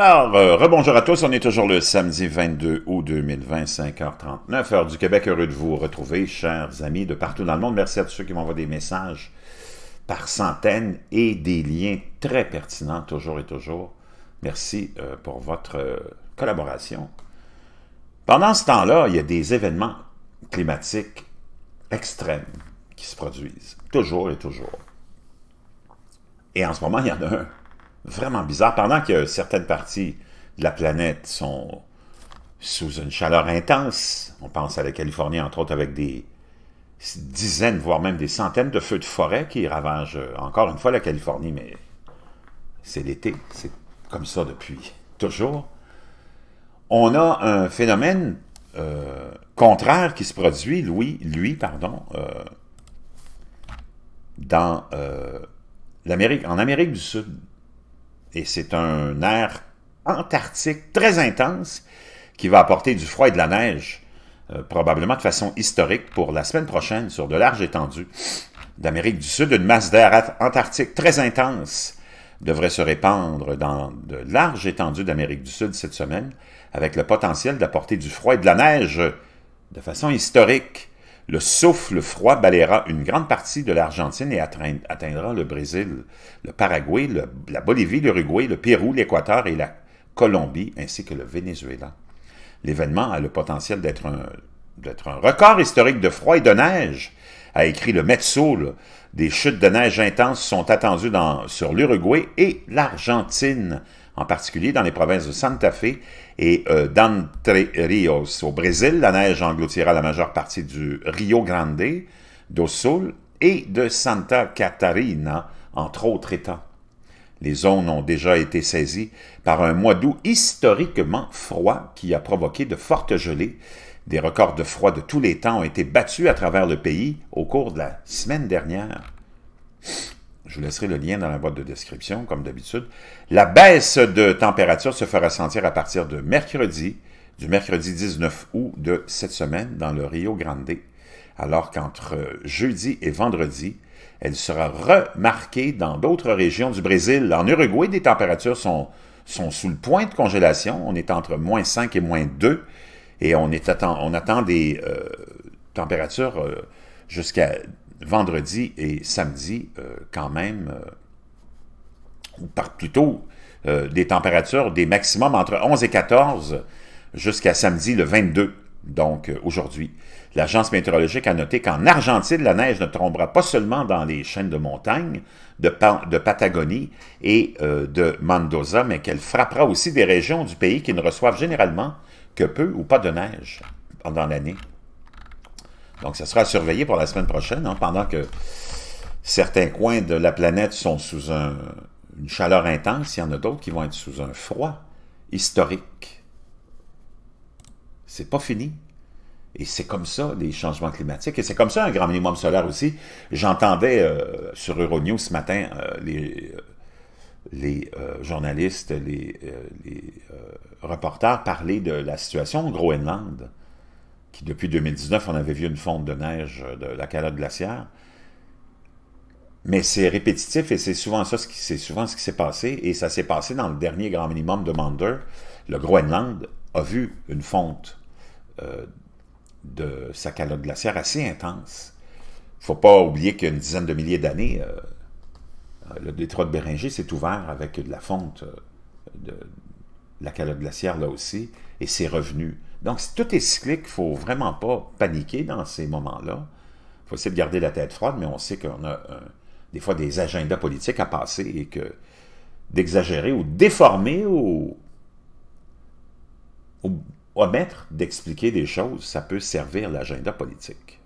Alors, euh, rebonjour à tous. On est toujours le samedi 22 août 2020, 5h39, heure du Québec. Heureux de vous retrouver, chers amis de partout dans le monde. Merci à tous ceux qui m'envoient des messages par centaines et des liens très pertinents, toujours et toujours. Merci euh, pour votre euh, collaboration. Pendant ce temps-là, il y a des événements climatiques extrêmes qui se produisent, toujours et toujours. Et en ce moment, il y en a un vraiment bizarre. Pendant que certaines parties de la planète sont sous une chaleur intense, on pense à la Californie, entre autres, avec des dizaines, voire même des centaines de feux de forêt qui ravagent encore une fois la Californie, mais c'est l'été, c'est comme ça depuis toujours. On a un phénomène euh, contraire qui se produit, lui, lui pardon, euh, dans euh, l'Amérique, en Amérique du Sud et c'est un air antarctique très intense qui va apporter du froid et de la neige, euh, probablement de façon historique pour la semaine prochaine sur de larges étendues d'Amérique du Sud. Une masse d'air antarctique très intense devrait se répandre dans de larges étendues d'Amérique du Sud cette semaine, avec le potentiel d'apporter du froid et de la neige de façon historique le souffle froid balayera une grande partie de l'Argentine et atteindra le Brésil, le Paraguay, la Bolivie, l'Uruguay, le Pérou, l'Équateur et la Colombie, ainsi que le Venezuela. L'événement a le potentiel d'être un, record historique de froid et de neige, a écrit le Metsoul. Des chutes de neige intenses sont attendues sur l'Uruguay et l'Argentine en particulier dans les provinces de Santa Fe et dentre euh, d'Antre Rios. Au Brésil, la neige engloutira la majeure partie du Rio Grande do Sul et de Santa Catarina, entre autres États. Les zones ont déjà été saisies par un mois d'août historiquement froid qui a provoqué de fortes gelées. Des records de froid de tous les temps ont été battus à travers le pays au cours de la semaine dernière vous laisserai le lien dans la boîte de description, comme d'habitude. La baisse de température se fera sentir à partir de mercredi, du mercredi 19 août de cette semaine, dans le Rio Grande, alors qu'entre jeudi et vendredi, elle sera remarquée dans d'autres régions du Brésil. En Uruguay, des températures sont, sont sous le point de congélation. On est entre moins 5 et moins 2 et on, attend, des euh, températures euh, jusqu'à vendredi et samedi, euh, quand même, euh, ou par, plutôt euh, des températures, des maximums entre 11 et 14 jusqu'à samedi le 22, donc aujourd'hui. L'agence météorologique a noté qu'en Argentine, la neige ne tombera pas seulement dans les chaînes de montagne de, Patagonie et de Mendoza, mais qu'elle frappera aussi des régions du pays qui ne reçoivent généralement que peu ou pas de neige pendant l'année. Donc, ça sera surveillé pour la semaine prochaine, hein, pendant que certains coins de la planète sont sous une chaleur intense, il y en a d'autres qui vont être sous un froid historique. C'est pas fini. Et c'est comme ça, les changements climatiques. Et c'est comme ça, un grand minimum solaire aussi. J'entendais euh, sur Euronews ce matin euh, les, euh, journalistes, les, reporters parler de la situation au Groenland qui depuis 2019, on avait vu une fonte de neige euh, de la calotte glaciaire. Mais c'est répétitif et c'est souvent ça, ce qui, c'est souvent ce qui s'est passé. Et ça s'est passé dans le dernier grand minimum de Mander. Le Groenland a vu une fonte euh, de sa calotte glaciaire assez intense. Il ne faut pas oublier qu'il y a une dizaine de milliers d'années, euh, le détroit de Béringer s'est ouvert avec de la fonte de la calotte glaciaire là aussi, et c'est revenu. Donc, tout est cyclique, il ne faut vraiment pas paniquer dans ces moments-là. Il faut essayer de garder la tête froide, mais on sait qu'on a euh, des fois des agendas politiques à passer et que d'exagérer ou déformer ou, ou omettre d'expliquer des choses, ça peut servir l'agenda politique.